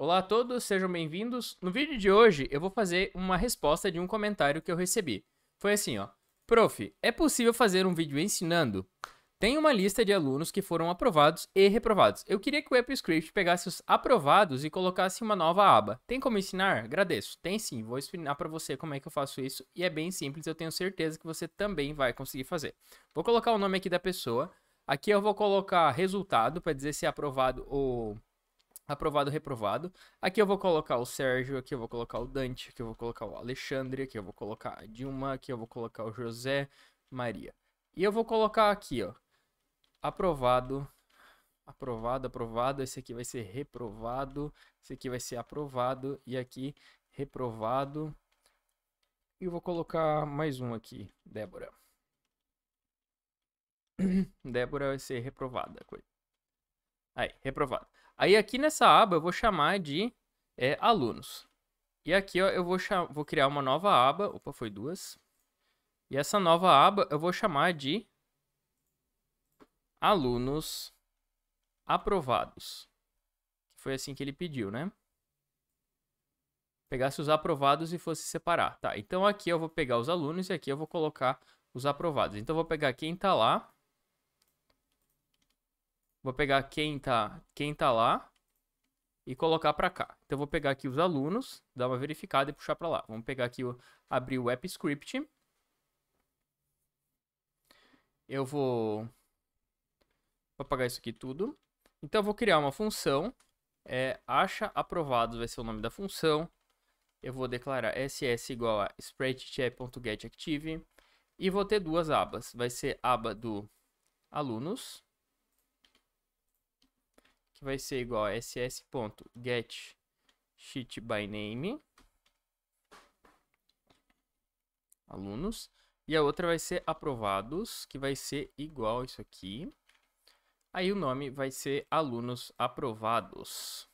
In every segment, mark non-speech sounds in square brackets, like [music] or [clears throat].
Olá a todos, sejam bem-vindos. No vídeo de hoje eu vou fazer uma resposta de um comentário que eu recebi. Foi assim, ó. Prof, é possível fazer um vídeo ensinando? Tem uma lista de alunos que foram aprovados e reprovados. Eu queria que o AppScript pegasse os aprovados e colocasse uma nova aba. Tem como ensinar? Agradeço. Tem sim, vou ensinar para você como é que eu faço isso e é bem simples, eu tenho certeza que você também vai conseguir fazer. Vou colocar o nome aqui da pessoa. Aqui eu vou colocar resultado para dizer se é aprovado ou aprovado, reprovado. Aqui eu vou colocar o Sérgio, aqui eu vou colocar o Dante, aqui eu vou colocar o Alexandre, aqui eu vou colocar a Dilma, aqui eu vou colocar o José Maria. E eu vou colocar aqui, ó, aprovado, aprovado, aprovado, esse aqui vai ser reprovado, esse aqui vai ser aprovado e aqui reprovado. E eu vou colocar mais um aqui, Débora. [clears throat] Débora vai ser reprovada. Aí, reprovado. Aí aqui nessa aba eu vou chamar de é, alunos. E aqui ó, eu vou, vou criar uma nova aba. Opa, foi duas. E essa nova aba eu vou chamar de alunos aprovados. Foi assim que ele pediu, né? Pegasse os aprovados e fosse separar. Tá, então aqui eu vou pegar os alunos e aqui eu vou colocar os aprovados. Então eu vou pegar quem está lá Vou pegar quem tá, quem tá lá e colocar para cá. Então eu vou pegar aqui os alunos, dar uma verificada e puxar para lá. Vamos pegar aqui, abrir o app script. Eu vou, vou apagar isso aqui tudo. Então eu vou criar uma função, é, acha aprovados vai ser o nome da função. Eu vou declarar ss igual a spreadsheet.getActive e vou ter duas abas. Vai ser aba do alunos que vai ser igual a ss.get sheet by name alunos e a outra vai ser aprovados, que vai ser igual isso aqui. Aí o nome vai ser alunos aprovados.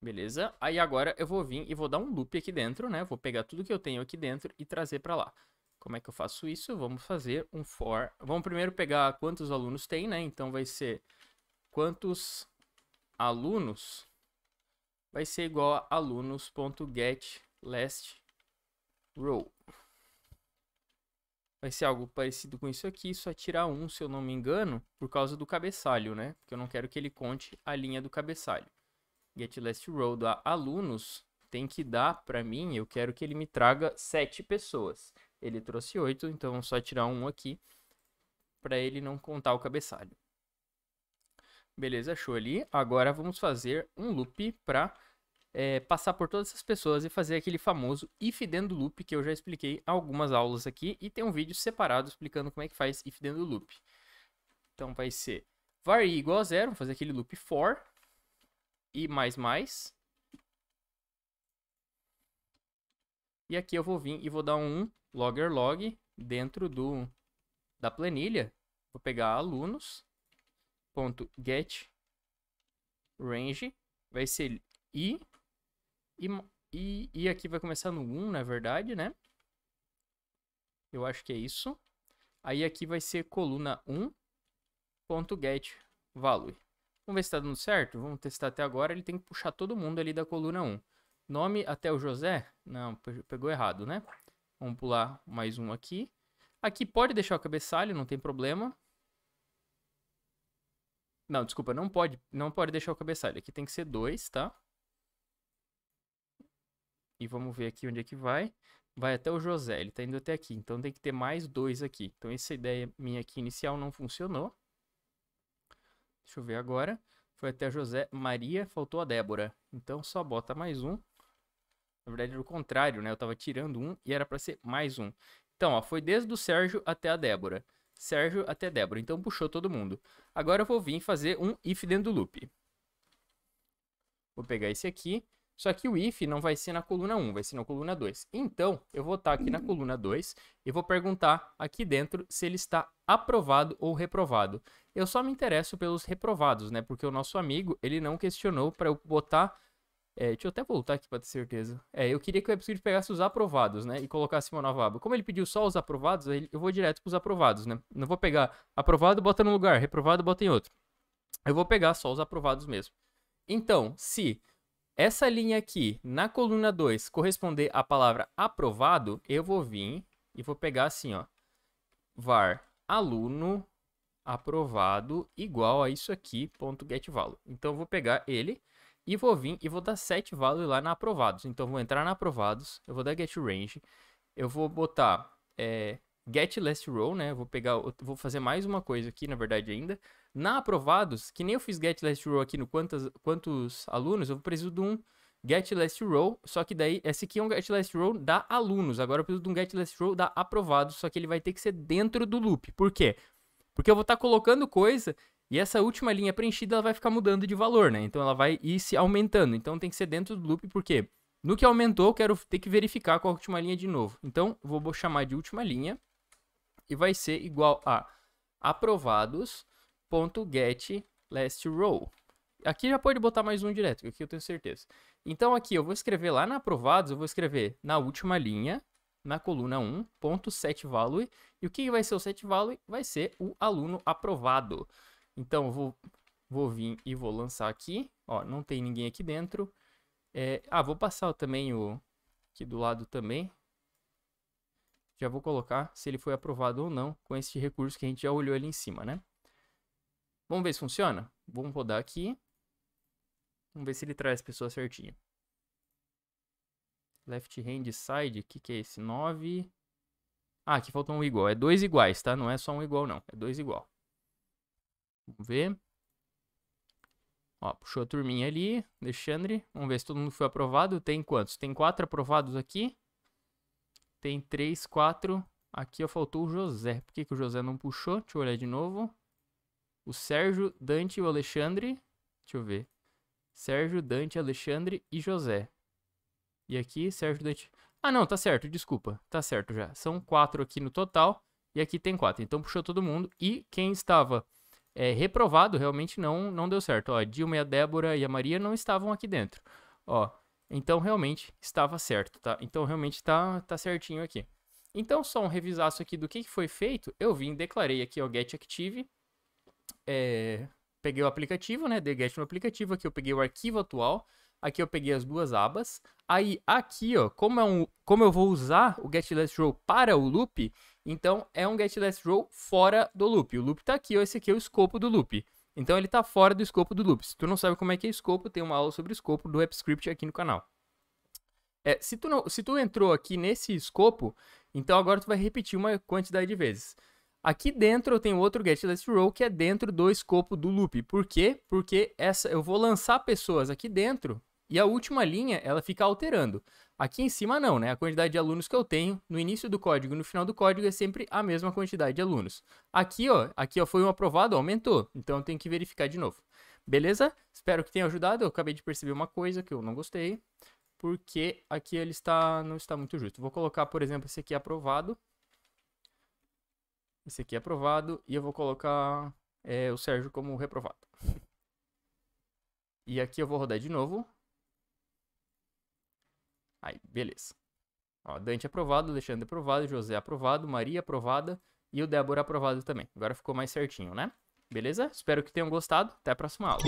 Beleza? Aí agora eu vou vir e vou dar um loop aqui dentro, né? Vou pegar tudo que eu tenho aqui dentro e trazer para lá. Como é que eu faço isso? Vamos fazer um for. Vamos primeiro pegar quantos alunos tem, né? Então vai ser quantos alunos vai ser igual a alunos.getLastRow. Vai ser algo parecido com isso aqui, só tirar um, se eu não me engano, por causa do cabeçalho, né? Porque eu não quero que ele conte a linha do cabeçalho. GetLastRow da alunos tem que dar para mim, eu quero que ele me traga sete pessoas. Ele trouxe 8, então é só tirar um aqui para ele não contar o cabeçalho. Beleza, show ali. Agora vamos fazer um loop para é, passar por todas essas pessoas e fazer aquele famoso if dentro do loop que eu já expliquei algumas aulas aqui e tem um vídeo separado explicando como é que faz if dentro do loop. Então vai ser var i igual a zero, vamos fazer aquele loop for e mais mais. E aqui eu vou vir e vou dar um logger log dentro do da planilha, vou pegar alunos ponto get range vai ser i e, e, e aqui vai começar no 1, na verdade, né? Eu acho que é isso. Aí aqui vai ser coluna 1.getValue. ponto get value. Vamos ver se está dando certo? Vamos testar até agora. Ele tem que puxar todo mundo ali da coluna 1. Nome até o José? Não, pegou errado, né? Vamos pular mais um aqui. Aqui pode deixar o cabeçalho, não tem problema. Não, desculpa, não pode, não pode deixar o cabeçalho. Aqui tem que ser dois, tá? E vamos ver aqui onde é que vai. Vai até o José, ele tá indo até aqui. Então tem que ter mais dois aqui. Então essa ideia minha aqui inicial não funcionou. Deixa eu ver agora. Foi até José Maria, faltou a Débora. Então só bota mais um. Na verdade, era o contrário, né? Eu tava tirando um e era para ser mais um. Então, ó, foi desde o Sérgio até a Débora. Sérgio até Débora. Então, puxou todo mundo. Agora eu vou vir fazer um if dentro do loop. Vou pegar esse aqui. Só que o if não vai ser na coluna 1, vai ser na coluna 2. Então, eu vou estar tá aqui na uhum. coluna 2 e vou perguntar aqui dentro se ele está aprovado ou reprovado. Eu só me interesso pelos reprovados, né? Porque o nosso amigo, ele não questionou para eu botar é, deixa eu até voltar aqui para ter certeza. É, eu queria que o WebScript pegasse os aprovados, né? E colocasse uma nova aba. Como ele pediu só os aprovados, eu vou direto para os aprovados, né? Não vou pegar aprovado, bota num lugar, reprovado, bota em outro. Eu vou pegar só os aprovados mesmo. Então, se essa linha aqui, na coluna 2, corresponder à palavra aprovado, eu vou vir e vou pegar assim, ó. var aluno aprovado igual a isso aqui, ponto getValue. Então, eu vou pegar ele e vou vir e vou dar set value lá na aprovados. Então vou entrar na aprovados, eu vou dar get range, eu vou botar é, get last row, né? vou pegar, vou fazer mais uma coisa aqui, na verdade ainda. Na aprovados, que nem eu fiz get last row aqui no quantas, quantos alunos, eu preciso de um get last row, só que daí esse aqui é um get last row da alunos. Agora eu preciso de um get last row da aprovados, só que ele vai ter que ser dentro do loop. Por quê? Porque eu vou estar tá colocando coisa e essa última linha preenchida ela vai ficar mudando de valor, né? Então ela vai ir se aumentando. Então tem que ser dentro do loop, porque no que aumentou, eu quero ter que verificar com a última linha de novo. Então vou chamar de última linha e vai ser igual a aprovados.getLastRow. last row. Aqui já pode botar mais um direto, aqui eu tenho certeza. Então aqui eu vou escrever lá na aprovados, eu vou escrever na última linha, na coluna 1, ponto set value. E o que vai ser o set value? Vai ser o aluno aprovado. Então, eu vou, vou vir e vou lançar aqui. Ó, não tem ninguém aqui dentro. É, ah, vou passar também o aqui do lado também. Já vou colocar se ele foi aprovado ou não com esse recurso que a gente já olhou ali em cima, né? Vamos ver se funciona? Vamos rodar aqui. Vamos ver se ele traz as pessoas certinho. Left hand side, o que, que é esse? 9. Ah, aqui faltou um igual. É dois iguais, tá? Não é só um igual, não. É dois igual. Vamos ver. Ó, puxou a turminha ali, Alexandre. Vamos ver se todo mundo foi aprovado. Tem quantos? Tem quatro aprovados aqui. Tem três, quatro. Aqui ó, faltou o José. Por que, que o José não puxou? Deixa eu olhar de novo. O Sérgio, Dante e o Alexandre. Deixa eu ver. Sérgio, Dante, Alexandre e José. E aqui, Sérgio, Dante... Ah, não, tá certo, desculpa. Tá certo já. São quatro aqui no total. E aqui tem quatro. Então puxou todo mundo. E quem estava é, reprovado, realmente não, não deu certo. Ó, Dilma e a Débora e a Maria não estavam aqui dentro. Ó, então realmente estava certo, tá? Então realmente tá, tá certinho aqui. Então, só um revisaço aqui do que, que foi feito. Eu vim, declarei aqui o Get Active. É, peguei o aplicativo, né? Dei get no aplicativo aqui, eu peguei o arquivo atual. Aqui eu peguei as duas abas. Aí aqui, ó, como, é um, como eu vou usar o get last row para o loop, então é um get last row fora do loop. O loop está aqui, ó, esse aqui é o escopo do loop. Então ele está fora do escopo do loop. Se tu não sabe como é que é escopo, tem uma aula sobre escopo do AppScript aqui no canal. É, se, tu não, se tu entrou aqui nesse escopo, então agora tu vai repetir uma quantidade de vezes. Aqui dentro eu tenho outro get last row que é dentro do escopo do loop. Por quê? Porque essa, eu vou lançar pessoas aqui dentro e a última linha, ela fica alterando. Aqui em cima não, né? A quantidade de alunos que eu tenho no início do código e no final do código é sempre a mesma quantidade de alunos. Aqui, ó, aqui ó, foi um aprovado, aumentou. Então eu tenho que verificar de novo. Beleza? Espero que tenha ajudado. Eu acabei de perceber uma coisa que eu não gostei, porque aqui ele está não está muito justo. Vou colocar, por exemplo, esse aqui aprovado. Esse aqui aprovado e eu vou colocar é, o Sérgio como reprovado. E aqui eu vou rodar de novo. Aí, beleza. Ó, Dante aprovado, Alexandre aprovado, José aprovado, Maria aprovada e o Débora aprovado também. Agora ficou mais certinho, né? Beleza? Espero que tenham gostado. Até a próxima aula.